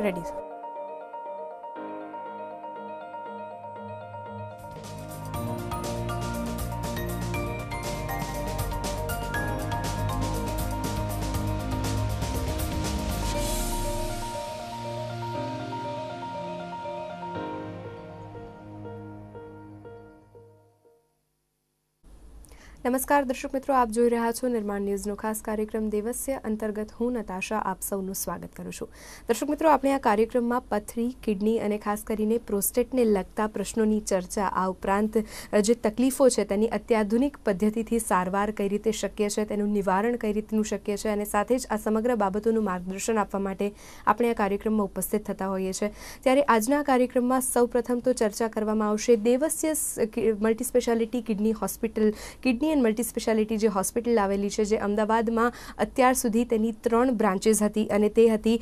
ready છે નમસ્કાર દર્શક મિત્રો આપ જોઈ રહ્યા છો નિર્માણ ન્યૂઝનો ખાસ કાર્યક્રમ દેવસ્ય અંતર્ગત હું નતાશા આપ સૌનું સ્વાગત કરું છું દર્શક મિત્રો આપણે આ કાર્યક્રમમાં પથરી કિડની અને ખાસ કરીને પ્રોસ્ટેટને લગતા પ્રશ્નોની ચર્ચા આ ઉપરાંત જે તકલીફો છે તેની અત્યાધુનિક પદ્ધતિથી સારવાર કઈ રીતે શક્ય છે તેનું નિવારણ કઈ રીતનું શક્ય છે અને સાથે જ આ સમગ્ર બાબતોનું માર્ગદર્શન આપવા માટે આપણે આ કાર્યક્રમમાં ઉપસ્થિત થતા હોઈએ છીએ ત્યારે આજના કાર્યક્રમમાં સૌપ્રથમ તો ચર્ચા કરવામાં આવશે Devasya multi speciality kidney hospital kidney and multi speciality જે હોસ્પિટલ આવેલી છે જે અમદાવાદમાં અત્યાર સુધી તેની ત્રણ બ્રાન્ચીસ હતી અને તે હતી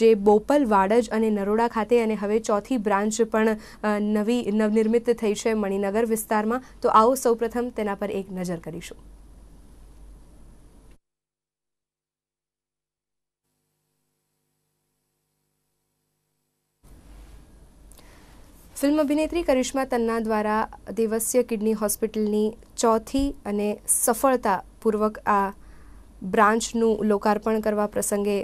જે બોપલ વાડજ અને નરોડા ખાતે અને હવે ચોથી બ્રાન્ચ પણ નવી નવનિર્મિત થઈ છે મણિનગર વિસ્તારમાં તો આવો સૌપ્રથમ તેના પર એક નજર કરીશું ફિલ્મ અભિનેત્રી કરિશ્મા તન્ના દ્વારા દેવસ્ય કિડની હોસ્પિટલની ચોથી અને સફળતાપૂર્વક આ બ્રાન્ચનું લોકાર્પણ કરવા પ્રસંગે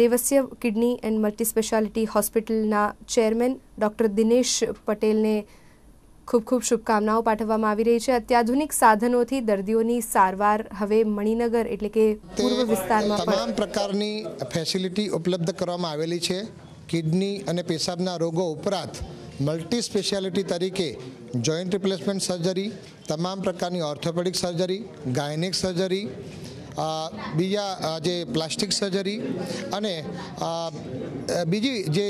Devasya kidney and multi speciality હોસ્પિટલના ચેરમેન ડૉક્ટર દિનેશ પટેલને ખૂબ ખૂબ શુભકામનાઓ પાઠવવામાં આવી રહી છે અત્યાધુનિક સાધનોથી દર્દીઓની સારવાર હવે મણિનગર એટલે કે પૂર્વ વિસ્તારમાં તમામ પ્રકારની ફેસિલિટી ઉપલબ્ધ કરવામાં આવેલી છે કિડની અને પેશાબના રોગો ઉપરાંત મલ્ટી સ્પેશિયાલિટી તરીકે જોઈન્ટ રિપ્લેસમેન્ટ સર્જરી તમામ પ્રકારની ઓર્થોપેડિક સર્જરી ગાયનિક સર્જરી બીજા જે પ્લાસ્ટિક સર્જરી અને બીજી જે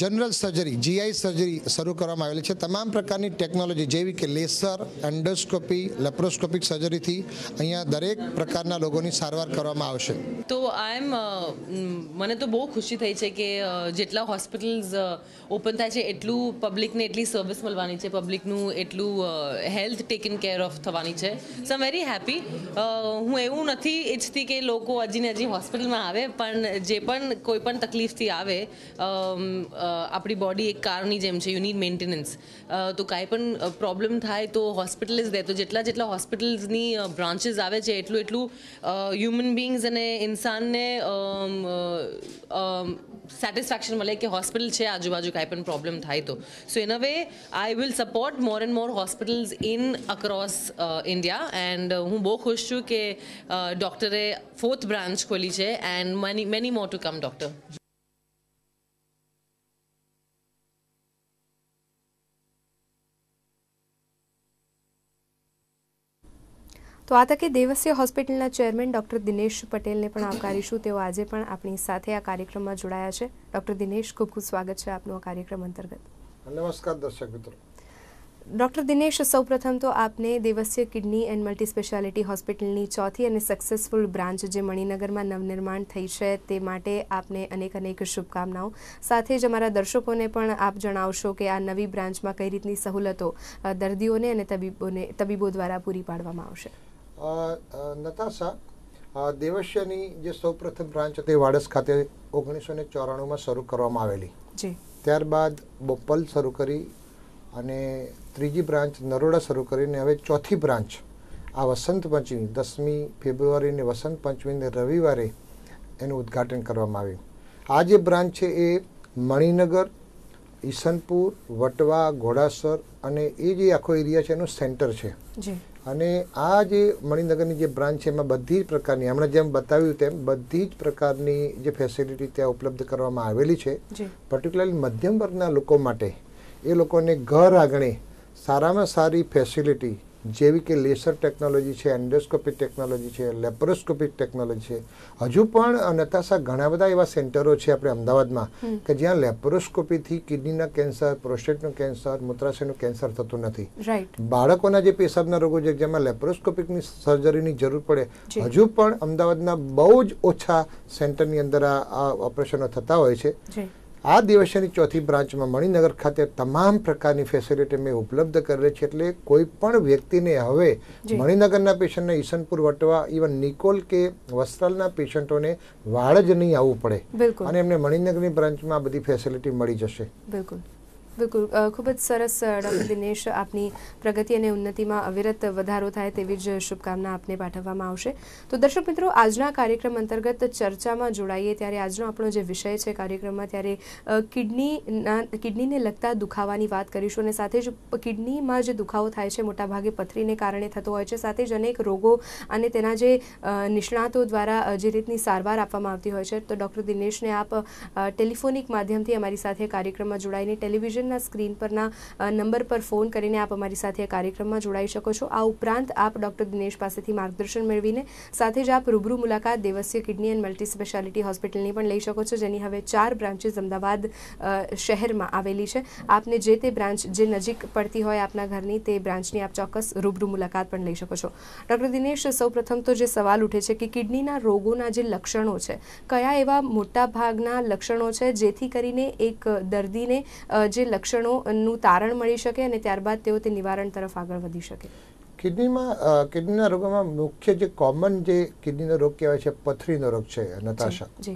જનરલ સર્જરી જીઆઈ સર્જરી શરૂ કરવામાં આવેલી છે તમામ પ્રકારની ટેકનોલોજી જેવી કે લેસર એન્ડોસ્કોપી લેપ્રોસ્કોપિક સર્જરીથી અહીંયા દરેક પ્રકારના લોકોની સારવાર કરવામાં આવશે તો આઈ એમ મને તો બહુ ખુશી થઈ છે કે જેટલા હોસ્પિટલ્સ ઓપન થાય છે એટલું પબ્લિકને એટલી સર્વિસ મળવાની છે પબ્લિકનું એટલું હેલ્થ ટેકન કેર ઓફ થવાની છે સો એમ વેરી હેપી હું એવું નથી નથી ઈચ્છતી કે લોકો હજી ને હજી હોસ્પિટલમાં આવે પણ જે પણ કોઈ પણ તકલીફથી આવે આપણી બોડી એક કારની જેમ છે યુ નીડ મેન્ટેનન્સ તો કાંઈ પણ પ્રોબ્લેમ થાય તો હોસ્પિટલ જ દે તો જેટલા જેટલા હોસ્પિટલ્સની બ્રાન્ચીસ આવે છે એટલું એટલું હ્યુમન બિંગ્સ અને ઇન્સાનને સેટિસ્ફેક્શન મળે કે હોસ્પિટલ છે આજુબાજુ કાંઈ પણ પ્રોબ્લેમ થાય તો so in a way I will support more and more hospitals in across India and હું બહુ ખુશ છું કે ડૉક્ટરે ફોર્થ બ્રાન્ચ ખોલી છે and many many more to come doctor તો આ તકે દેવસ્ય હોસ્પિટલના ચેરમેન ડૉક્ટર દિનેશ પટેલને પણ આવકારીશું તેઓ આજે પણ આપણી સાથે આ કાર્યક્રમમાં જોડાયા છે ડૉક્ટર દિનેશ ખૂબ ખૂબ સ્વાગત છે આપનું આ કાર્યક્રમ અંતર્ગત નમસ્કાર દર્શક મિત્રો ડૉક્ટર દિનેશ સૌપ્રથમ તો આપને Devasya kidney and multi speciality હોસ્પિટલની ચોથી અને સક્સેસફુલ બ્રાન્ચ જે મણિનગરમાં નવનિર્માણ થઈ છે તે માટે આપને અનેક અનેક શુભકામનાઓ સાથે જ અમારા દર્શકોને પણ આપ જણાવશો કે આ નવી બ્રાન્ચમાં કઈ રીતની સહુલતો દર્દીઓને અને તબીબોને તબીબો દ્વારા પૂરી પાડવામાં આવશે નતાશા દેવસ્યની જે સૌપ્રથમ બ્રાન્ચ હતી વાડસ ખાતે ઓગણીસો ને ચોરાણુંમાં શરૂ કરવામાં આવેલી ત્યારબાદ બોપલ શરૂ કરી અને ત્રીજી બ્રાન્ચ નરોડા શરૂ કરીને હવે ચોથી બ્રાન્ચ આ વસંત પંચમી દસમી ફેબ્રુઆરીને વસંત પંચમીને રવિવારે એનું ઉદ્ઘાટન કરવામાં આવ્યું આ જે બ્રાન્ચ છે એ મણિનગર ઈસનપુર વટવા ઘોડાસર અને એ જે આખો એરિયા છે એનું સેન્ટર છે અને આ જે મણિનગરની જે બ્રાન્ચ છે એમાં બધી જ પ્રકારની હમણાં જેમ બતાવ્યું તેમ બધી જ પ્રકારની જે ફેસિલિટી ત્યાં ઉપલબ્ધ કરવામાં આવેલી છે પર્ટિક્યુલરલી મધ્યમ વર્ગના લોકો માટે એ લોકોને ઘર આંગણે સારામાં સારી ફેસિલિટી જેવી કે લેસર ટેકનોલોજી છે એન્ડોસ્કોપિક ટેકનોલોજી છે લેપ્રોસ્કોપિક ટેકનોલોજી છે હજુ પણ નતાશા ઘણા બધા એવા સેન્ટરો છે આપણે અમદાવાદમાં કે જ્યાં લેપ્રોસ્કોપીથી કિડનીના કેન્સર પ્રોસ્ટેટનું કેન્સર મૂત્રાશયનું કેન્સર થતું નથી બાળકોના જે પેશાબના રોગો છે જેમાં લેપ્રોસ્કોપિકની સર્જરીની જરૂર પડે હજુ પણ અમદાવાદના બહુ જ ઓછા સેન્ટરની અંદર આ ઓપરેશનો થતા હોય છે આ દિવસેની ચોથી બ્રાન્ચમાં મણિનગર ખાતે તમામ પ્રકારની ફેસિલિટી મેં ઉપલબ્ધ કરેલી છે એટલે કોઈ પણ વ્યક્તિને હવે મણિનગરના પેશન્ટને ઈસનપુર વટવા ઇવન નિકોલ કે વસ્ત્રાલના પેશન્ટોને વાળ જ નહીં આવવું પડે અને એમને મણિનગરની બ્રાન્ચમાં બધી ફેસિલિટી મળી જશે બિલકુલ બિલકુલ ખૂબ જ સરસ ડોક્ટર દિનેશ આપની પ્રગતિ અને ઉન્નતિમાં અવિરત વધારો થાય તેવી જ શુભકામના આપને પાઠવવામાં આવશે તો દર્શક મિત્રો આજના કાર્યક્રમ અંતર્ગત ચર્ચામાં જોડાઈએ ત્યારે આજનો આપણો જે વિષય છે કાર્યક્રમમાં ત્યારે કિડનીના કિડનીને લગતા દુખાવાની વાત કરીશું અને સાથે જ કિડનીમાં જે દુખાવો થાય છે મોટાભાગે પથરીને કારણે થતો હોય છે સાથે જ અનેક રોગો અને તેના જે નિષ્ણાતો દ્વારા જે રીતની સારવાર આપવામાં આવતી હોય છે તો ડૉક્ટર દિનેશને આપ ટેલિફોનિક માધ્યમથી અમારી સાથે કાર્યક્રમમાં જોડાઈને ટેલિવિઝન સ્ક્રીનના સ્ક્રીન પરના નંબર પર ફોન કરીને આપ અમારી સાથે આ કાર્યક્રમમાં જોડાઈ શકો છો આ ઉપરાંત આપ ડૉક્ટર દિનેશ પાસેથી માર્ગદર્શન મેળવીને સાથે જ આપ રૂબરૂ મુલાકાત Devasya kidney and multi speciality હોસ્પિટલની પણ લઈ શકો છો જેની હવે ચાર બ્રાન્ચીસ અમદાવાદ શહેરમાં આવેલી છે આપને જે તે બ્રાન્ચ જે નજીક પડતી હોય આપના ઘરની તે બ્રાન્ચની આપ ચોક્કસ રૂબરૂ મુલાકાત પણ લઈ શકો છો ડૉક્ટર દિનેશ સૌપ્રથમ તો જે સવાલ ઉઠે છે કે કિડનીના રોગોના જે લક્ષણો છે કયા એવા મોટા ભાગના લક્ષણો છે જેથી કરીને એક દર્દીને જે લક્ષણોનું તારણ મળી શકે અને ત્યારબાદ તેઓ તે નિવારણ તરફ આગળ વધી શકે કિડનીમાં કિડનીના રોગોમાં મુખ્ય જે કોમન જે કિડનીનો રોગ કહેવાય છે પથરીનો રોગ છે નતાશક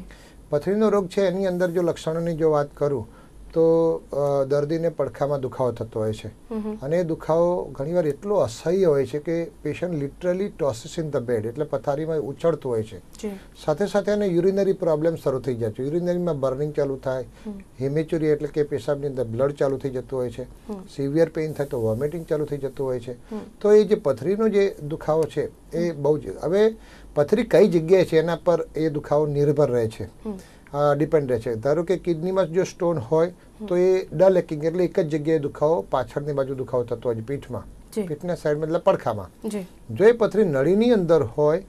પથરીનો રોગ છે એની અંદર જો લક્ષણોની જો વાત કરું તો દર્દીને પડખામાં દુખાવો થતો હોય છે અને એ દુખાવો ઘણીવાર એટલો અસહ્ય હોય છે કે patient literally tosses in the bed એટલે પથારીમાં ઉછળતું હોય છે સાથે સાથે એને યુરિનરી પ્રોબ્લેમ શરૂ થઈ જાય છે યુરિનરીમાં બર્નિંગ ચાલુ થાય હેમેચુરી એટલે કે પેશાબની અંદર બ્લડ ચાલુ થઈ જતું હોય છે સિવિયર પેઇન થાય તો વોમિટિંગ ચાલુ થઈ જતું હોય છે તો એ જે પથરીનો જે દુખાવો છે એ બહુ જ હવે પથરી કઈ જગ્યાએ છે એના પર એ દુખાવો નિર્ભર રહે છે ડિપેન્ડ રહે છે ધારો કે કિડનીમાં જો સ્ટોન હોય તો એ ડલ એકિંગ એટલે એક જ જગ્યાએ દુખાવો પાછળની બાજુ દુખાવો થતો હોય પીઠમાં પીઠના સાઈડ એટલે પડખામાં જો એ પથરી નળીની અંદર હોય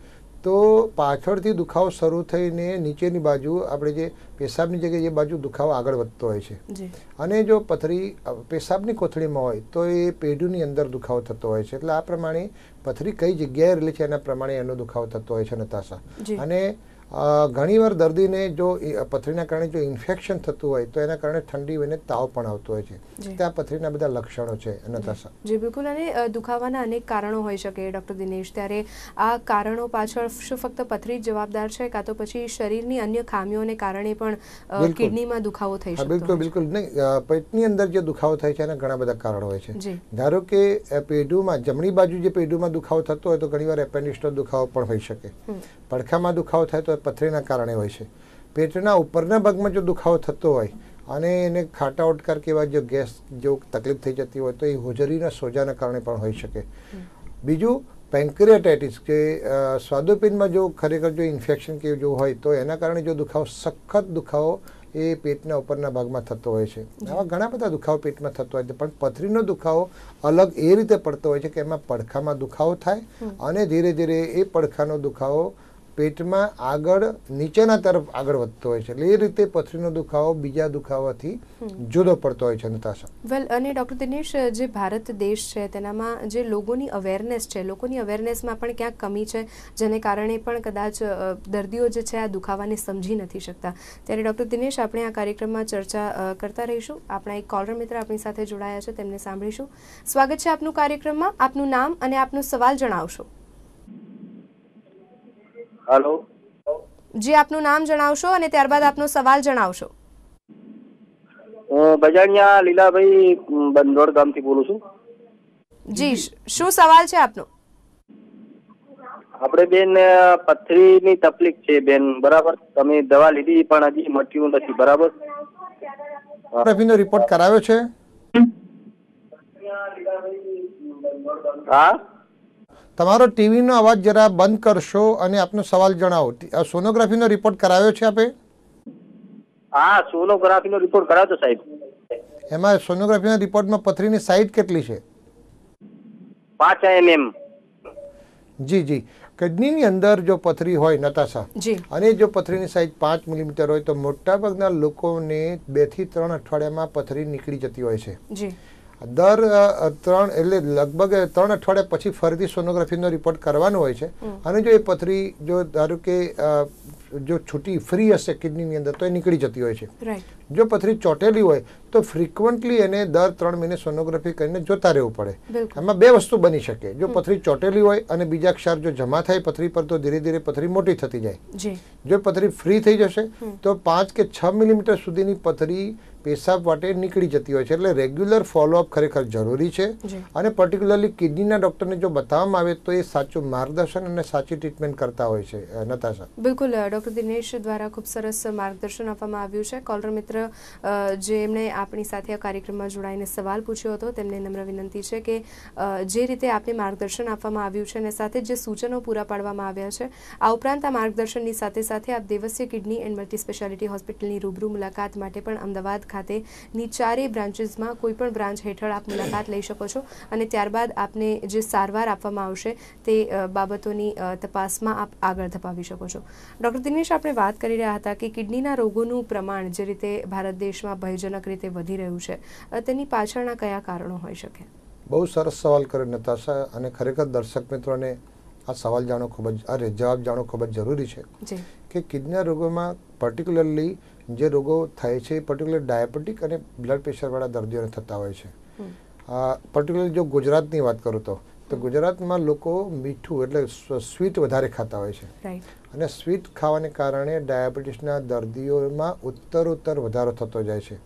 તો પાછળથી દુખાવો શરૂ થઈને નીચેની બાજુ આપણે જે પેશાબની જગ્યાએ એ બાજુ દુખાવો આગળ વધતો હોય છે અને જો પથરી પેશાબની કોથળીમાં હોય તો એ પેઢીની અંદર દુખાવો થતો હોય છે એટલે આ પ્રમાણે પથરી કઈ જગ્યાએ રહેલી છે એના પ્રમાણે એનો દુખાવો થતો હોય છે નતાશા અને ઘણીવાર દર્દીને જો પથરીના કારણે જો ઇન્ફેક્શન થતું હોય તો એના કારણે ઠંડી અને તાવ પણ આવતો હોય છે તે પથરીના બધા લક્ષણો છે અનતાસા જી બિલકુલ અને દુખાવાના અનેક કારણો હોઈ શકે ડૉક્ટર દિનેશ ત્યારે આ કારણો પાછળ શું ફક્ત પથરી જવાબદાર છે કાં તો પછી શરીરની અન્ય ખામીઓને કારણે પણ કિડનીમાં દુખાવો થઈ શકે બિલકુલ બિલકુલ નહીં પેટની અંદર જે દુખાવો થાય છે એના ઘણા બધા કારણો હોય છે ધારો કે પેઢુમાં જમણી બાજુ જે પેઢુમાં દુખાવો થતો હોય તો ઘણીવાર એપેન્ડિક્સનો દુખાવો પણ હોઈ શકે પડખામાં દુખાવો થાય તો અથવા પથરીના કારણે હોય છે પેટના ઉપરના ભાગમાં જો દુખાવો થતો હોય અને એને ખાટા ઓટકાર કેવા જો ગેસ જો તકલીફ થઈ જતી હોય તો એ હોજરીના સોજાના કારણે પણ હોઈ શકે બીજું પેન્ક્રિયાટાઇટિસ કે સ્વાદુપિંડમાં જો ખરેખર જો ઇન્ફેક્શન કે જો હોય તો એના કારણે જો દુખાવો સખત દુખાવો એ પેટના ઉપરના ભાગમાં થતો હોય છે આવા ઘણા બધા દુખાવો પેટમાં થતો હોય છે પણ પથરીનો દુખાવો અલગ એ રીતે પડતો હોય છે કે એમાં પડખામાં દુખાવો થાય અને ધીરે ધીરે એ પડખાનો દુખાવો પેટમાં આગળ નીચેના તરફ આગળ વધતો હોય છે એટલે એ રીતે પથરીનો દુખાવો બીજા દુખાવાથી જુદો પડતો હોય છે નતાશા વેલ અને ડૉક્ટર દિનેશ જે ભારત દેશ છે તેનામાં જે લોકોની અવેરનેસ છે લોકોની અવેરનેસમાં પણ ક્યાંક કમી છે જેને કારણે પણ કદાચ દર્દીઓ જે છે આ દુખાવાને સમજી નથી શકતા ત્યારે ડૉક્ટર દિનેશ આપણે આ કાર્યક્રમમાં ચર્ચા કરતા રહીશું આપણા એક કોલર મિત્ર આપણી સાથે જોડાયા છે તેમને સાંભળીશું સ્વાગત છે આપનું કાર્યક્રમમાં આપનું નામ અને આપનો સવાલ જણાવશો હેલો જી આપનું નામ જણાવશો અને ત્યારબાદ આપનો સવાલ જણાવશો હું બજાણિયા લીલાભાઈ બંધોડ ગામથી બોલું છું જી શું સવાલ છે આપનો આપણે બેન પથરીની તકલીફ છે બેન બરાબર તમે દવા લીધી પણ હજી મટ્યું નથી બરાબર એફીનો રિપોર્ટ કરાવ્યો છે હા તમારો ટીવીનો અવાજ જરા બંધ કરશો અને આપનો સવાલ જણાવો સોનોગ્રાફીનો રિપોર્ટ કરાવ્યો છે આપે હા સોનોગ્રાફીનો રિપોર્ટ કરાવ્યો સાહેબ એમાં સોનોગ્રાફીના રિપોર્ટમાં પથરીની સાઈઝ કેટલી છે પાંચ એમએમ જી જી કિડનીની અંદર જો પથરી હોય નતાશા અને જો પથરીની સાઈઝ પાંચ મિલીમીટર હોય તો મોટાભાગના લોકોને બે થી ત્રણ અઠવાડિયામાં પથરી નીકળી જતી હોય છે દર ત્રણ એટલે લગભગ ત્રણ અઠવાડિયા પછી ફરીથી સોનોગ્રાફીનો રિપોર્ટ કરવાનો હોય છે અને જો એ પથરી જો ધારો કે જો છૂટી ફ્રી હશે કિડનીની અંદર તો એ નીકળી જતી હોય છે જો પથરી ચોટેલી હોય તો ફ્રિકવન્ટલી એને દર ત્રણ મહિને સોનોગ્રાફી કરીને જોતા રહેવું પડે એમાં બે વસ્તુ બની શકે જો પથરી ચોટેલી હોય અને બીજા ક્ષાર જો જમા થાય પથરી પર તો ધીરે ધીરે પથરી મોટી થતી જાય જો પથરી ફ્રી થઈ જશે તો પાંચ કે છ મિલીમીટર સુધીની પથરી પેશાબ માટે નીકળી જતી હોય છે એટલે રેગ્યુલર ફોલોઅપ ખરેખર જરૂરી છે અને પર્ટિક્યુલરલી કિડનીના ડૉક્ટરને જો બતાવવામાં આવે તો એ સાચું માર્ગદર્શન અને સાચી ટ્રીટમેન્ટ કરતા હોય છે નતાશા બિલકુલ ડૉક્ટર દિનેશ દ્વારા ખૂબ સરસ માર્ગદર્શન આપવામાં આવ્યું છે કોલર મિત્ર જે એમણે આપણી સાથે આ કાર્યક્રમમાં જોડાઈને સવાલ પૂછ્યો હતો તેમને નમ્ર વિનંતી છે કે જે રીતે આપને માર્ગદર્શન આપવામાં આવ્યું છે અને સાથે જે સૂચનો પૂરા પાડવામાં આવ્યા છે આ ઉપરાંત આ માર્ગદર્શનની સાથે સાથે આપ Devasya kidney and multi speciality હોસ્પિટલની રૂબરૂ મુલાકાત માટે પણ અમદાવાદ ખાતે ની ચારેય બ્રાન્ચીસમાં કોઈપણ બ્રાન્ચ હેઠળ આપ મુલાકાત લઈ શકો છો અને ત્યારબાદ આપને જે સારવાર આપવામાં આવશે તે બાબતોની તપાસમાં આપ આગળ ધપાવી શકો છો ડૉક્ટર દિનેશ આપણે વાત કરી રહ્યા હતા કે કિડનીના રોગોનું પ્રમાણ જે રીતે ભારત દેશમાં ભયજનક રીતે વધી રહ્યું છે તેની પાછળના કયા કારણો હોઈ શકે બહુ સરસ સવાલ કર્યો નતાશા અને ખરેખર દર્શક મિત્રોને આ સવાલ જાણો ખૂબ જ અરે જવાબ જાણો ખૂબ જ જરૂરી છે કે કિડની રોગોમાં પર્ટિક્યુલરલી જે રોગો થાય છે પર્ટિક્યુલર ડાયાબિટીક અને બ્લડ પ્રેશરવાળા દર્દીઓને થતા હોય છે પર્ટિક્યુલર જો ગુજરાતની વાત કરું તો તો ગુજરાતમાં લોકો મીઠું એટલે સ્વીટ વધારે ખાતા હોય છે અને સ્વીટ ખાવાને કારણે ડાયાબિટીસના દર્દીઓમાં ઉત્તરોત્તર વધારો થતો જાય છે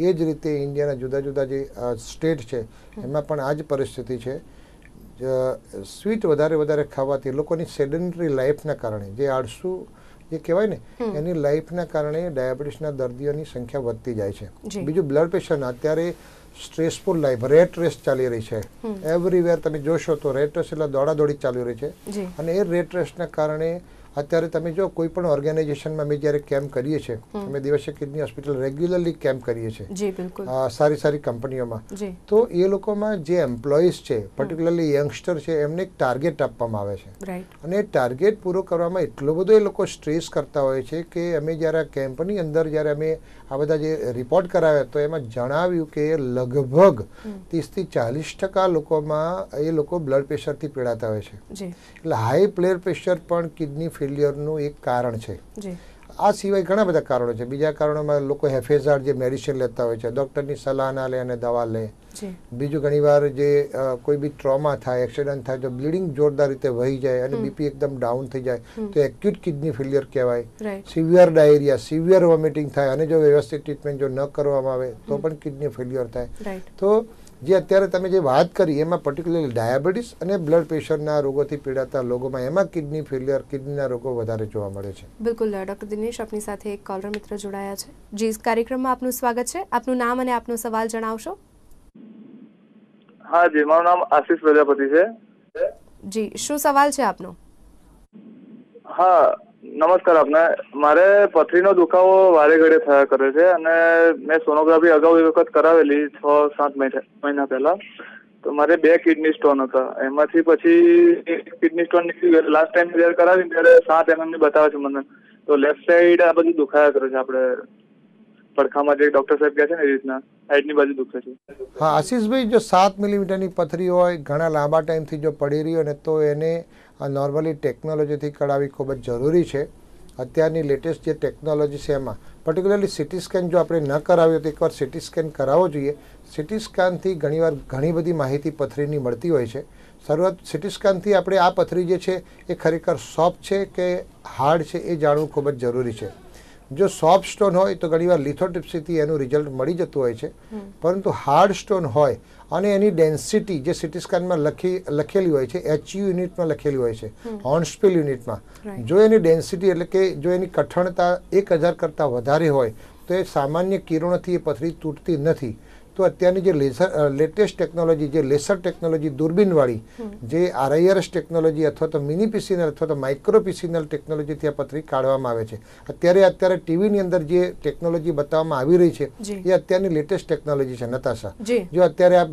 એ જ રીતે ઇન્ડિયાના જુદા જુદા જે સ્ટેટ છે એમાં પણ આ જ પરિસ્થિતિ છે સ્વીટ વધારે વધારે ખાવાથી લોકોની સેડન્ટરી લાઈફના કારણે જે આળસુ જે કહેવાય ને એની લાઈફના કારણે ડાયાબિટીસના દર્દીઓની સંખ્યા વધતી જાય છે બીજું બ્લડ પ્રેશરના અત્યારે સ્ટ્રેસફુલ લાઈફ રેટ રેસ ચાલી રહી છે એવરીવેર તમે જોશો તો રેટ રેસ એટલે દોડાદોડી ચાલી રહી છે અને એ રેટ રેસના કારણે અત્યારે તમે જો કોઈ પણ ઓર્ગેનાઇઝેશનમાં અમે જ્યારે કેમ્પ કરીએ છીએ અમે દિવસે કિડની હોસ્પિટલ રેગ્યુલરલી કેમ્પ કરીએ છીએ સારી સારી કંપનીઓમાં તો એ લોકોમાં જે એમ્પ્લોઈઝ છે પર્ટિક્યુલરલી યંગસ્ટર છે એમને એક ટાર્ગેટ આપવામાં આવે છે અને ટાર્ગેટ પૂરો કરવામાં એટલો બધો એ લોકો સ્ટ્રેસ કરતા હોય છે કે અમે જ્યારે કેમ્પની અંદર જ્યારે અમે આ બધા જે રિપોર્ટ કરાવ્યા તો એમાં જણાવ્યું કે લગભગ ત્રીસથી ચાલીસ ટકા લોકોમાં એ લોકો બ્લડ પ્રેશરથી પીડાતા હોય છે એટલે હાઈ બ્લડ પ્રેશર પણ કિડની ફેલિયરનું એક કારણ છે આ સિવાય ઘણા બધા કારણો છે બીજા કારણોમાં લોકો હેફેઝાડ જે મેડિસિન લેતા હોય છે ડૉક્ટરની સલાહ ના લે અને દવા લે બીજું ઘણીવાર જે કોઈ બી ટ્રોમા થાય એક્સિડન્ટ થાય તો બ્લીડિંગ જોરદાર રીતે વહી જાય અને બીપી એકદમ ડાઉન થઈ જાય તો એક્યુટ કિડની ફેલિયર કહેવાય સિવિયર ડાયરિયા સિવિયર વોમિટિંગ થાય અને જો વ્યવસ્થિત ટ્રીટમેન્ટ જો ન કરવામાં આવે તો પણ કિડની ફેલિયર થાય તો જે અત્યારે તમે જે વાત કરી એમાં પર્ટિક્યુલરલી ડાયાબિટીસ અને બ્લડ પ્રેશરના રોગોથી પીડાતા લોકોમાં એમાં કિડની ફેલિયર કિડનીના રોગો વધારે જોવા મળે છે બિલકુલ ડોક્ટર દિનેશ આપની સાથે એક કોલર મિત્ર જોડાયા છે જે કાર્યક્રમમાં આપનું સ્વાગત છે આપનું નામ અને આપનો સવાલ જણાવશો હા જી મારું નામ આશીષ પ્રજાપતિ છે જી શું સવાલ છે આપનો હા નમસ્કાર આપને મારે પથરીનો દુખાવો વારે ઘડે થયા કરે છે અને મેં સોનોગ્રાફી અગાઉ એક વખત કરાવેલી છ સાત મહિના પહેલા તો મારે બે કિડની સ્ટોન હતા એમાંથી પછી કિડની સ્ટોન નીકળી લાસ્ટ ટાઈમ જ્યારે કરાવી ત્યારે સાત એમએમની બતાવે છે મને તો લેફ્ટ સાઈડ આ બધું દુખાયા કરે છે આપણે પડખામાં જે ડોક્ટર સાહેબ કહે છે ને એ રીતના સાઈડની બાજુ દુખે છે હા આશીષભાઈ જો સાત મિલીમીટરની પથરી હોય ઘણા લાંબા ટાઈમથી જો પડી રહી હોય ને તો એને નોર્મલી ટેકનોલોજીથી કઢાવી ખૂબ જ જરૂરી છે અત્યારની લેટેસ્ટ જે ટેકનોલોજી છે એમાં પર્ટિક્યુલરલી સિટી સ્કેન જો આપણે ન કરાવીએ તો એકવાર સિટી સ્કેન કરાવવો જોઈએ સિટી સ્કેનથી ઘણીવાર ઘણી બધી માહિતી પથરીની મળતી હોય છે શરૂઆત સિટી સ્કેનથી આપણે આ પથરી જે છે એ ખરેખર સોફ્ટ છે કે હાર્ડ છે એ જાણવું ખૂબ જ જરૂરી છે જો સોફ્ટ સ્ટોન હોય તો ઘણીવાર લિથોટ્રિપ્સીથી એનું રિઝલ્ટ મળી જતું હોય છે પરંતુ હાર્ડ સ્ટોન હોય અને એની ડેન્સિટી જે સિટી સ્કેનમાં લખી લખેલી હોય છે એચયુ યુનિટમાં લખેલી હોય છે હોર્નસ્પિલ યુનિટમાં જો એની ડેન્સિટી એટલે કે જો એની કઠણતા એક હજાર કરતાં વધારે હોય તો એ સામાન્ય કિરણોથી એ પથરી તૂટતી નથી તો અત્યારની જે લેસર લેટેસ્ટ ટેકનોલોજી જે લેસર ટેકનોલોજી દૂરબીનવાળી જે આરઆઈઆરએસ ટેકનોલોજી અથવા તો મિની પીસીનલ અથવા તો માઇક્રો પીસીનલ ટેકનોલોજીથી આ પથરી કાઢવામાં આવે છે અત્યારે અત્યારે ટીવીની અંદર જે ટેકનોલોજી બતાવવામાં આવી રહી છે એ અત્યારની લેટેસ્ટ ટેકનોલોજી છે નતાશા જો અત્યારે આપ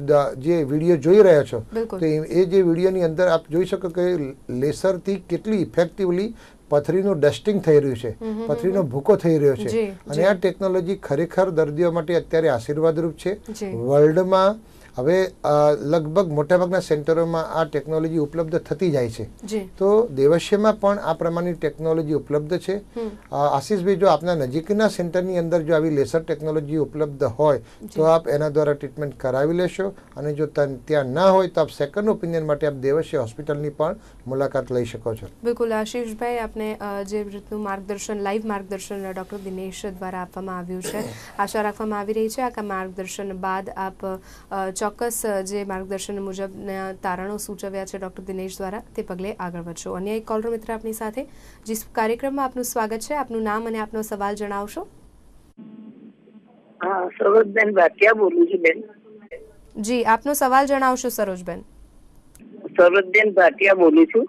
જે વિડીયો જોઈ રહ્યા છો તો એ જે વિડીયોની અંદર આપ જોઈ શકો કે લેસરથી કેટલી ઇફેક્ટિવલી પથરીનું ડસ્ટિંગ થઈ રહ્યું છે પથરીનો ભૂકો થઈ રહ્યો છે અને આ ટેકનોલોજી ખરેખર દર્દીઓ માટે અત્યારે આશીર્વાદરૂપ છે વર્લ્ડમાં હવે લગભગ મોટાભાગના સેન્ટરોમાં આ ટેકનોલોજી ઉપલબ્ધ થતી જાય છે તો દેવશ્યમાં પણ આ પ્રમાણની ટેકનોલોજી ઉપલબ્ધ છે આશીષભાઈ જો આપના નજીકના સેન્ટરની અંદર જો આવી લેસર ટેકનોલોજી ઉપલબ્ધ હોય તો આપ એના દ્વારા ટ્રીટમેન્ટ કરાવી લેશો અને જો ત્યાં ના હોય તો આપ સેકન્ડ ઓપિનિયન માટે આપ દેવશ્ય હોસ્પિટલની પણ મુલાકાત લઈ શકો છો બિલકુલ આશીષભાઈ આપને જે રીતનું માર્ગદર્શન લાઈવ માર્ગદર્શન ડૉક્ટર દિનેશ દ્વારા આપવામાં આવ્યું છે આશા રાખવામાં આવી રહી છે આ માર્ગદર્શન બાદ આપ ચોક્કસ જે માર્ગદર્શન મુજબ તારણો સૂચવ્યા છે ડોક્ટર દિનેશ દ્વારા તે પગલે આગળ વધશો અન્ય એક કોલર મિત્ર આપની સાથે જે કાર્યક્રમમાં આપનું સ્વાગત છે આપનું નામ અને આપનો સવાલ જણાવશો સરોજબેન ભાટિયા બોલું છું બેન જી આપનો સવાલ જણાવશો સરોજબેન સરોજબેન ભાટિયા બોલું છું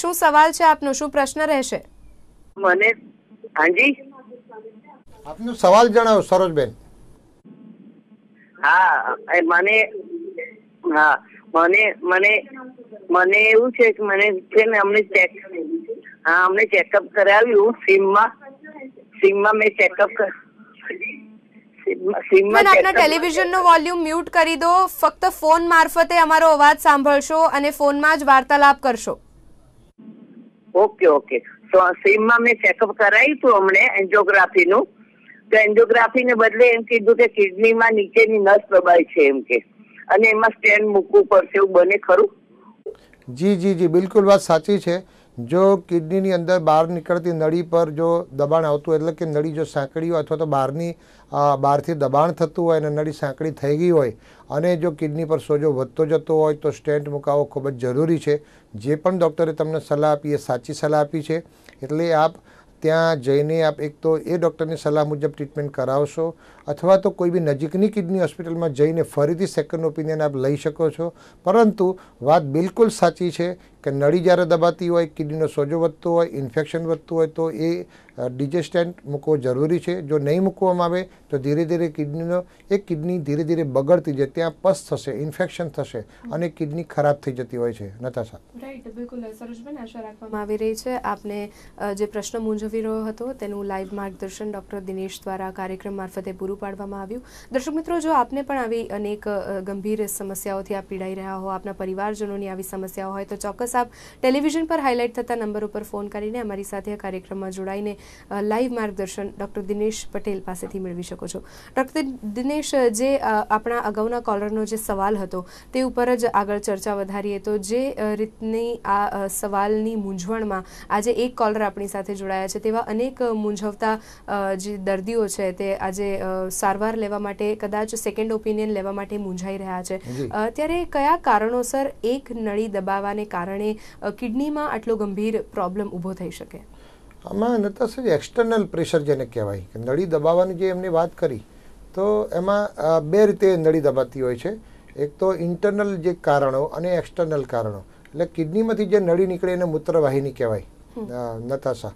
શું સવાલ છે આપનો શું પ્રશ્ન રહેશે મને હાજી આપનો સવાલ જણાવો સરોજબેન હા મને હા મને મને મને એવું છે કે મને છે ને અમને ચેક હા અમને ચેકઅપ કરાવ્યું સિમમાં સિમમાં મેં ચેકઅપ કર સિમમાં આપના ટેલિવિઝનનો વોલ્યુમ મ્યુટ કરી દો ફક્ત ફોન મારફતે અમારો અવાજ સાંભળશો અને ફોનમાં જ વાર્તાલાપ કરશો ઓકે ઓકે તો સિમમાં મેં ચેકઅપ કરાવ્યું હતું હમણે એન્જિયોગ્રાફીનું તો એન્જિયોગ્રાફીને બદલે એમ કીધું કે કિડનીમાં નીચેની નસ દબાય છે એમ કે અને એમાં સ્ટેન્ડ મૂકવું પડશે એવું બને ખરું જી જી જી બિલકુલ વાત સાચી છે જો કિડનીની અંદર બહાર નીકળતી નળી પર જો દબાણ આવતું એટલે કે નળી જો સાંકડી હોય અથવા તો બહારની બહારથી દબાણ થતું હોય અને નળી સાંકડી થઈ ગઈ હોય અને જો કિડની પર સોજો વધતો જતો હોય તો સ્ટેન્ટ મુકાવવો ખૂબ જ જરૂરી છે જે પણ ડૉક્ટરે તમને સલાહ આપી એ સાચી સલાહ આપી છે એટલે આપ ત્યાં જઈને આપ એક તો એ ડૉક્ટરની સલાહ મુજબ ટ્રીટમેન્ટ કરાવશો અથવા તો કોઈ બી નજીકની કિડની હોસ્પિટલમાં જઈને ફરીથી સેકન્ડ ઓપિનિયન આપ લઈ શકો છો પરંતુ વાત બિલકુલ સાચી છે કે નળી જ્યારે દબાતી હોય કિડનીનો સોજો વધતો હોય ઇન્ફેક્શન વધતું હોય તો એ ડિજેસ્ટેન્ટ મૂકવો જરૂરી છે જો નહીં મૂકવામાં આવે તો ધીરે ધીરે કિડનીનો એ કિડની ધીરે ધીરે બગડતી જાય ત્યાં પસ થશે ઇન્ફેક્શન થશે અને કિડની ખરાબ થઈ જતી હોય છે નતાશા રાઈટ બિલકુલ સરોજબેન આશા રાખવામાં આવી રહી છે આપને જે પ્રશ્ન મૂંઝવી રહ્યો હતો તેનું લાઈવ માર્ગદર્શન ડૉક્ટર દિનેશ દ્વારા કાર્યક્રમ મારફતે પૂરું પાડવામાં આવ્યું દર્શક મિત્રો જો આપને પણ આવી અનેક ગંભીર સમસ્યાઓથી આપ પીડાઈ રહ્યા હો આપના પરિવારજનોની આવી સમસ્યાઓ હોય તો ચોક્કસ આપ ટેલિવિઝન પર હાઇલાઇટ થતા નંબર ઉપર ફોન કરીને અમારી સાથે આ કાર્યક્રમમાં જોડાઈને લાઈવ માર્ગદર્શન ડૉક્ટર દિનેશ પટેલ પાસેથી મેળવી શકો છો ડૉક્ટર દિનેશ જે આપણા અગાઉના કોલરનો જે સવાલ હતો તે ઉપર જ આગળ ચર્ચા વધારીએ તો જે રીતની આ સવાલની મૂંઝવણમાં આજે એક કોલર આપણી સાથે જોડાયા છે તેવા અનેક મૂંઝવતા જે દર્દીઓ છે તે આજે સારવાર લેવા માટે કદાચ સેકન્ડ ઓપિનિયન લેવા માટે મૂંઝાઈ રહ્યા છે ત્યારે કયા કારણોસર એક નળી દબાવવાને કારણે કિડનીમાં આટલો ગંભીર પ્રોબ્લેમ ઊભો થઈ શકે આમાં નતાસર એક્સટર્નલ પ્રેશર જેને કહેવાય નળી દબાવવાની જે એમની વાત કરી તો એમાં બે રીતે નળી દબાતી હોય છે એક તો ઇન્ટરનલ જે કારણો અને એક્સટર્નલ કારણો એટલે કિડનીમાંથી જે નળી નીકળે એને મૂત્રવાહિની કહેવાય નતાશા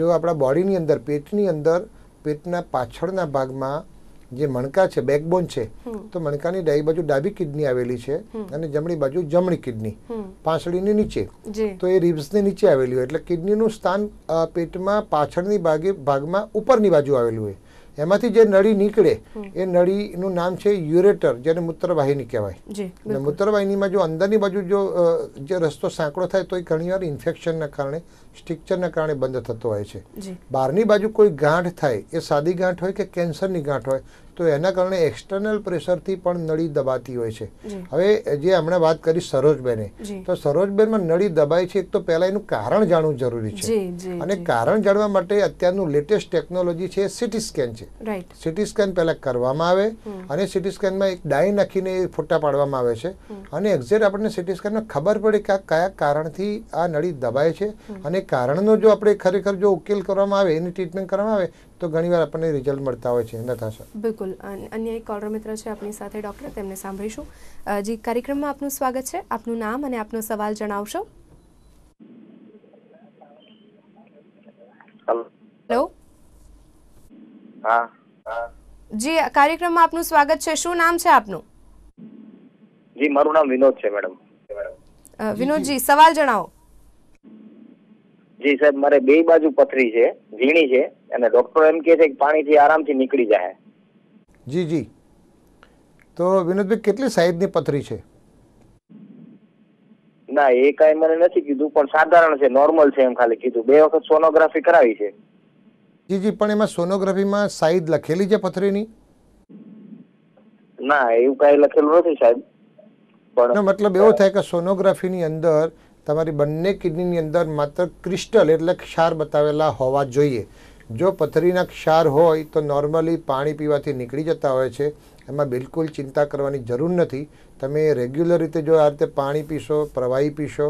જો આપણા બોડીની અંદર પેટની અંદર પેટના પાછળના ભાગમાં જે મણકા છે બેકબોન છે તો મણકાની ડાબી બાજુ ડાબી કિડની આવેલી છે અને જમણી બાજુ જમણી કિડની પાંસળીની નીચે તો એ રિબ્સની નીચે આવેલી હોય એટલે કિડનીનું સ્થાન પેટમાં પાછળની ભાગે ભાગમાં ઉપરની બાજુ આવેલું હોય એમાંથી જે નળી નીકળે એ નળીનું નામ છે યુરેટર જેને મૂત્રવાહિની કહેવાય અને મૂત્રવાહિનીમાં જો અંદરની બાજુ જો જે રસ્તો સાંકડો થાય તો એ ઘણીવાર ઇન્ફેક્શનના કારણે સ્ટ્રિક્ચરના કારણે બંધ થતો હોય છે બહારની બાજુ કોઈ ગાંઠ થાય એ સાદી ગાંઠ હોય કે કેન્સરની ગાંઠ હોય તો એના કારણે એક્સટર્નલ પ્રેશરથી પણ નળી દબાતી હોય છે હવે જે હમણાં વાત કરી સરોજબેને તો સરોજબેનમાં નળી દબાય છે એક તો પહેલાં એનું કારણ જાણવું જરૂરી છે અને કારણ જાણવા માટે અત્યારનું લેટેસ્ટ ટેકનોલોજી છે એ સિટી સ્કેન છે સિટી સ્કેન પહેલાં કરવામાં આવે અને સિટી સ્કેનમાં એક ડાઈ નાખીને ફોટા પાડવામાં આવે છે અને એક્ઝેક્ટ આપણને સિટી સ્કેનમાં ખબર પડે કે આ કયા કારણથી આ નળી દબાય છે અને કારણનો જો આપણે ખરેખર જો ઉકેલ કરવામાં આવે એની ટ્રીટમેન્ટ કરવામાં આવે તો ઘણીવાર આપણને રિઝલ્ટ મળતા હોય છે નતાશા બિલકુલ અન્ય એક કોલર મિત્ર છે આપણી સાથે ડૉક્ટર તેમને સાંભળીશું જી કાર્યક્રમમાં આપનું સ્વાગત છે આપનું નામ અને આપનો સવાલ જણાવશો હેલો હા જી કાર્યક્રમમાં આપનું સ્વાગત છે શું નામ છે આપનું જી મારું નામ વિનોદ છે મેડમ વિનોદજી સવાલ જણાવો જી સાહેબ મારે બે બાજુ પથરી છે ઝીણી છે અને ડોક્ટર એમ કે છે કે પાણીથી આરામથી નીકળી જાય જી જી તો વિનોદભાઈ કેટલી સાઈઝની પથરી છે ના એ કાંઈ મને નથી કીધું પણ સાધારણ છે નોર્મલ છે એમ ખાલી કીધું બે વખત સોનોગ્રાફી કરાવી છે જી જી પણ એમાં સોનોગ્રાફીમાં સાઈઝ લખેલી છે પથરીની ના એવું કાંઈ લખેલું નથી સાહેબ પણ મતલબ એવો થાય કે સોનોગ્રાફીની અંદર તમારી બંને કિડનીની અંદર માત્ર ક્રિસ્ટલ એટલે ક્ષાર બતાવેલા હોવા જોઈએ જો પથરીના ક્ષાર હોય તો નોર્મલી પાણી પીવાથી નીકળી જતા હોય છે એમાં બિલકુલ ચિંતા કરવાની જરૂર નથી તમે રેગ્યુલર રીતે જો આ રીતે પાણી પીશો પ્રવાહી પીશો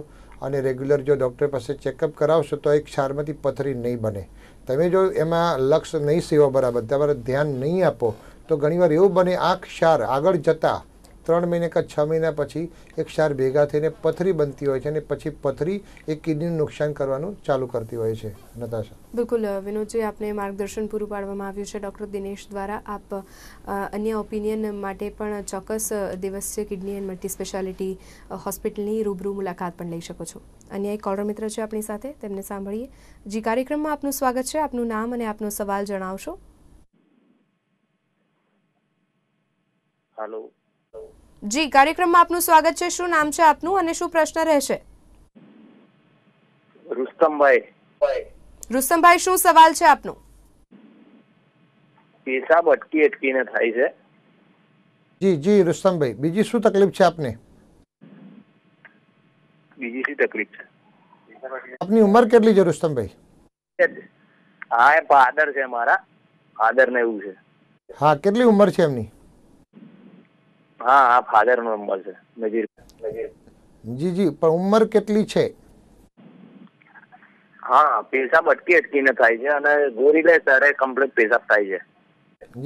અને રેગ્યુલર જો ડૉક્ટર પાસે ચેકઅપ કરાવશો તો એક ક્ષારમાંથી પથરી નહીં બને તમે જો એમાં લક્ષ નહીં સેવો બરાબર તમારે ધ્યાન નહીં આપો તો ઘણીવાર એવું બને આ ક્ષાર આગળ જતાં ત્રણ મહિના કે છ મહિના પછી એક ક્ષાર ભેગા થઈને પથરી બનતી હોય છે અને પછી પથરી એ કિડનીનું નુકસાન કરવાનું ચાલુ કરતી હોય છે નતાશા બિલકુલ વિનોદજી આપને માર્ગદર્શન પૂરું પાડવામાં આવ્યું છે ડૉક્ટર દિનેશ દ્વારા આપ અન્ય ઓપિનિયન માટે પણ ચોક્કસ દિવસીય કિડની એન્ડ મલ્ટી સ્પેશિયાલિટી હોસ્પિટલની રૂબરૂ મુલાકાત પણ લઈ શકો છો અન્ય એક કોલર મિત્ર છે આપણી સાથે તેમને સાંભળીએ જી કાર્યક્રમમાં આપનું સ્વાગત છે આપનું નામ અને આપનો સવાલ જણાવશો જી કાર્યક્રમમાં આપનું સ્વાગત છે શું નામ છે આપનું અને શું પ્રશ્ન રહેશે રુસ્તમભાઈ રુસ્તમભાઈ શું સવાલ છે આપનો પેશાબ અટકી અટકીને થાય છે જી જી રુસ્તમભાઈ બીજી શું તકલીફ છે આપને બીજી શું તકલીફ છે આપની ઉંમર કેટલી છે રુસ્તમભાઈ હા એ ફાધર છે મારા ફાધર ને એવું છે હા કેટલી ઉંમર છે એમની હા હા ફાધર નો નંબર છે નજીર જી જી પણ ઉંમર કેટલી છે હા પેશાબ અટકી અટકીને થાય છે અને ગોરી લે ત્યારે કમ્પ્લીટ પેશાબ થાય છે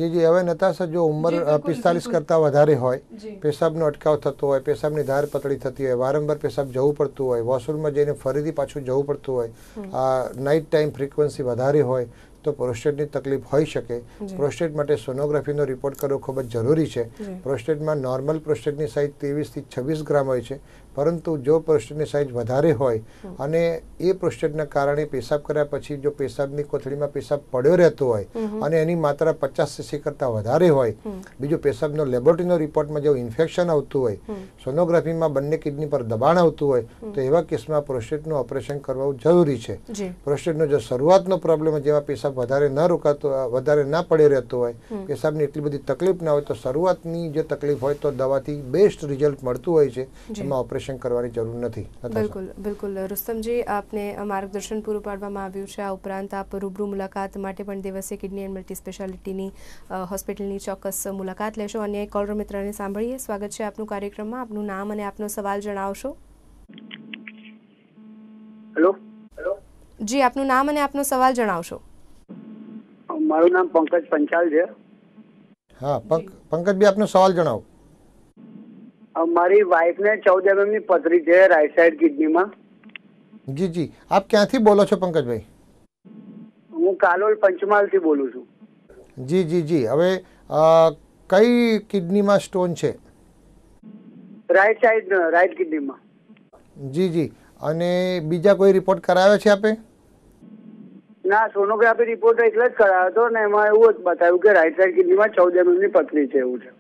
જી જી હવે નતાશા જો ઉંમર પિસ્તાલીસ કરતાં વધારે હોય પેશાબનો અટકાવ થતો હોય પેશાબની ધાર પતળી થતી હોય વારંવાર પેશાબ જવું પડતું હોય વોશરૂમમાં જઈને ફરીથી પાછું જવું પડતું હોય આ નાઇટ ટાઈમ ફ્રીક્વન્સી વધારે હોય તો પ્રોસ્ટેટની તકલીફ હોઈ શકે પ્રોસ્ટેટ માટે સોનોગ્રાફીનો રિપોર્ટ કરવો ખૂબ જ જરૂરી છે પ્રોસ્ટેટમાં નોર્મલ પ્રોસ્ટેટની સાઇઝ ત્રેવીસથી છવ્વીસ ગ્રામ હોય છે પરંતુ જો પ્રોસ્ટેટની સાઇઝ વધારે હોય અને એ પ્રોસ્ટેટના કારણે પેશાબ કર્યા પછી જો પેશાબની કોથળીમાં પેશાબ પડ્યો રહેતો હોય અને એની માત્રા પચાસ સીસી કરતાં વધારે હોય બીજો પેશાબનો લેબોરેટરીનો રિપોર્ટમાં જો ઇન્ફેક્શન આવતું હોય સોનોગ્રાફીમાં બંને કિડની પર દબાણ આવતું હોય તો એવા કેસમાં પ્રોસ્ટેટનું ઓપરેશન કરવું જરૂરી છે પ્રોસ્ટેટનો જો શરૂઆતનો પ્રોબ્લેમ જેમાં પેશાબ વધારે ન રોકાતો વધારે ના પડ્યો રહેતો હોય પેશાબની એટલી બધી તકલીફ ના હોય તો શરૂઆતની જે તકલીફ હોય તો દવાથી બેસ્ટ રિઝલ્ટ મળતું હોય છે એમાં ઓપરેશન ઓપરેશન કરવાની જરૂર નથી બિલકુલ બિલકુલ રુસ્તમજી આપને માર્ગદર્શન પૂરું પાડવામાં આવ્યું છે આ ઉપરાંત આપ રૂબરૂ મુલાકાત માટે પણ દિવસે કિડની એન્ડ મલ્ટી સ્પેશિયાલિટીની હોસ્પિટલની ચોક્કસ મુલાકાત લેશો અને કોલર મિત્રને સાંભળીએ સ્વાગત છે આપનું કાર્યક્રમમાં આપનું નામ અને આપનો સવાલ જણાવશો હેલો હેલો જી આપનું નામ અને આપનો સવાલ જણાવશો મારું નામ પંકજ પંચાલ છે હા પંકજ બી આપનો સવાલ જણાવો મારી વાઈફને ચૌદ એમએમની પથરી છે રાઈટ સાઈડ કિડનીમાં જી જી આપ ક્યાંથી બોલો છો પંકજભાઈ હું કાલોલ પંચમહાલથી બોલું છું જી જી જી હવે કઈ કિડનીમાં સ્ટોન છે રાઈટ સાઈડ રાઈટ કિડનીમાં જી જી અને બીજા કોઈ રિપોર્ટ કરાવ્યો છે આપે ના સોનોગ્રાફી રિપોર્ટ એટલે જ કરાવ્યો હતો ને એમાં એવું જ બતાવ્યું કે રાઈટ સાઈડ કિડનીમાં ચૌદ એમએમની પથરી છે એવું છે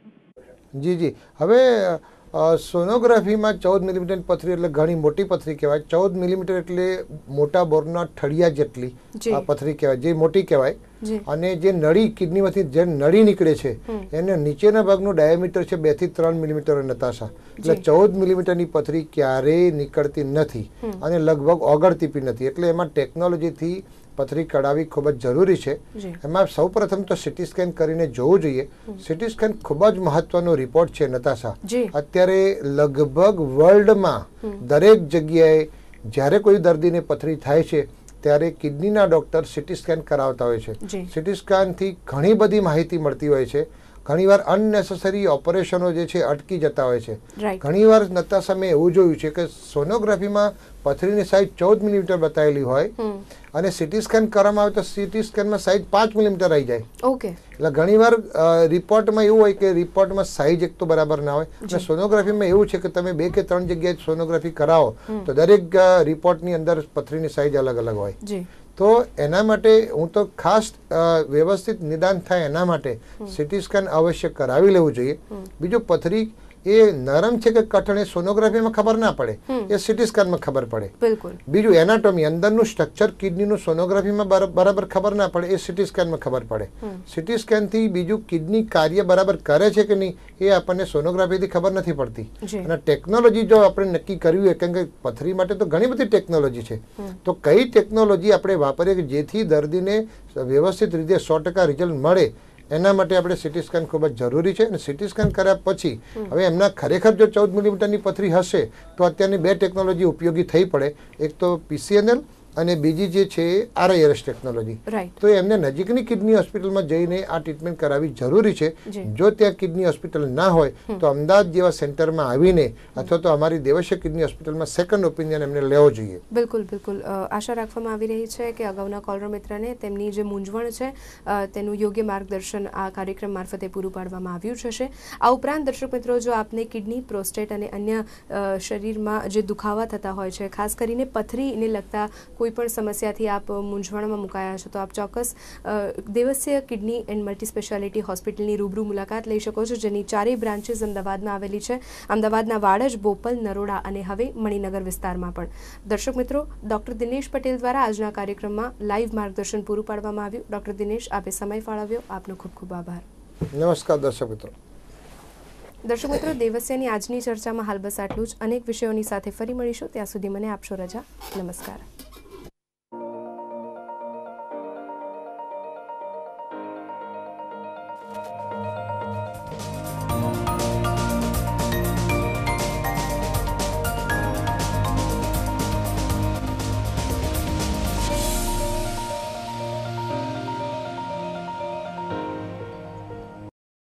જી જી હવે સોનોગ્રાફીમાં ચૌદ મિલીમીટર પથરી એટલે ઘણી મોટી પથરી કહેવાય ચૌદ મિલીમીટર એટલે મોટા બોરના ઠળિયા જેટલી આ પથરી કહેવાય જે મોટી કહેવાય અને જે નળી કિડનીમાંથી જે નળી નીકળે છે એને નીચેના ભાગનો ડાયામીટર છે બે થી ત્રણ મિલીમીટર નતાશા એટલે ચૌદ મિલીમીટરની પથરી ક્યારેય નીકળતી નથી અને લગભગ ઓગળતી પણ નથી એટલે એમાં ટેકનોલોજીથી પથરી કઢાવી ખૂબ જ જરૂરી છે એમાં સૌ પ્રથમ તો સિટી સ્કેન કરીને જોવું જોઈએ સિટી સ્કેન ખૂબ જ મહત્વનો રિપોર્ટ છે નતાશા અત્યારે લગભગ વર્લ્ડમાં દરેક જગ્યાએ જ્યારે કોઈ દર્દીને પથરી થાય છે ત્યારે કિડનીના ડોક્ટર સિટી સ્કેન કરાવતા હોય છે સિટી સ્કેનથી ઘણી બધી માહિતી મળતી હોય છે ઘણીવાર અનનેસેસરી ઓપરેશનો જે છે અટકી જતા હોય છે ઘણીવાર નતાશા મેં એવું જોયું છે કે સોનોગ્રાફીમાં પથરીની સાઈઝ ચૌદ મિલીમીટર બતાવેલી હોય અને સિટી સ્કેન કરવામાં આવે તો સિટી સ્કેનમાં સાઈઝ પાંચ મિલીમીટર આવી જાય ઓકે એટલે ઘણીવાર રિપોર્ટમાં એવું હોય કે રિપોર્ટમાં સાઈઝ એક તો બરાબર ના હોય અને સોનોગ્રાફીમાં એવું છે કે તમે બે કે ત્રણ જગ્યાએ સોનોગ્રાફી કરાવો તો દરેક રિપોર્ટની અંદર પથરીની સાઈઝ અલગ અલગ હોય તો એના માટે હું તો ખાસ વ્યવસ્થિત નિદાન થાય એના માટે સિટી સ્કેન અવશ્ય કરાવી લેવું જોઈએ બીજું પથરી એ નરમ છે કે કઠણ એ સોનોગ્રાફીમાં ખબર ના પડે એ સિટી સ્કેનમાં ખબર પડે બિલકુલ બીજું એનાટોમી અંદરનું સ્ટ્રક્ચર કિડનીનું સોનોગ્રાફીમાં બરાબર ખબર ના પડે એ સિટી સ્કેનમાં ખબર પડે સિટી સ્કેનથી બીજું કિડની કાર્ય બરાબર કરે છે કે નહીં એ આપણને સોનોગ્રાફીથી ખબર નથી પડતી અને ટેકનોલોજી જો આપણે નક્કી કરવી હોય કેમ કે પથરી માટે તો ઘણી બધી ટેકનોલોજી છે તો કઈ ટેકનોલોજી આપણે વાપરીએ કે જેથી દર્દીને વ્યવસ્થિત રીતે સો ટકા રિઝલ્ટ મળે એના માટે આપણે સિટી સ્કેન ખૂબ જ જરૂરી છે અને સિટી સ્કેન કર્યા પછી હવે એમના ખરેખર જો ચૌદ મિલીમીટરની પથરી હશે તો અત્યારની બે ટેકનોલોજી ઉપયોગી થઈ પડે એક તો પીસીએનએલ અને બીજી જે છે આરઆઈઆરએસ ટેકનોલોજી તો એમને નજીકની કિડની હોસ્પિટલમાં જઈને આ ટ્રીટમેન્ટ કરાવવી જરૂરી છે જો ત્યાં કિડની હોસ્પિટલ ના હોય તો અમદાવાદ જેવા સેન્ટરમાં આવીને અથવા તો અમારી દેવશ્ય કિડની હોસ્પિટલમાં સેકન્ડ ઓપિનિયન એમને લેવો જોઈએ બિલકુલ બિલકુલ આશા રાખવામાં આવી રહી છે કે અગાઉના કોલર મિત્રને તેમની જે મૂંઝવણ છે તેનું યોગ્ય માર્ગદર્શન આ કાર્યક્રમ મારફતે પૂરું પાડવામાં આવ્યું છે આ ઉપરાંત દર્શક મિત્રો જો આપને કિડની પ્રોસ્ટેટ અને અન્ય શરીરમાં જે દુખાવા થતા હોય છે ખાસ કરીને પથરીને લગતા કોઈ પણ સમસ્યાથી આપ મૂંઝવણમાં મુકાયા છો તો આપ ચોક્કસ Devasya kidney and multi speciality હોસ્પિટલની રૂબરૂ મુલાકાત લઈ શકો છો જેની ચારેય બ્રાન્ચીસ અમદાવાદમાં આવેલી છે અમદાવાદના વાડજ બોપલ નરોડા અને હવે મણિનગર વિસ્તારમાં પણ દર્શક મિત્રો ડોક્ટર દિનેશ પટેલ દ્વારા આજના કાર્યક્રમમાં લાઈવ માર્ગદર્શન પૂરું પાડવામાં આવ્યું ડોક્ટર દિનેશ આપે સમય ફાળવ્યો આપનો ખૂબ ખૂબ આભાર નમસ્કાર દર્શક મિત્રો દર્શક મિત્રો દેવસ્યાની આજની ચર્ચામાં હાલ બસ આટલું જ અનેક વિષયોની સાથે ફરી મળીશું ત્યાં સુધી મને આપશો રજા નમસ્કાર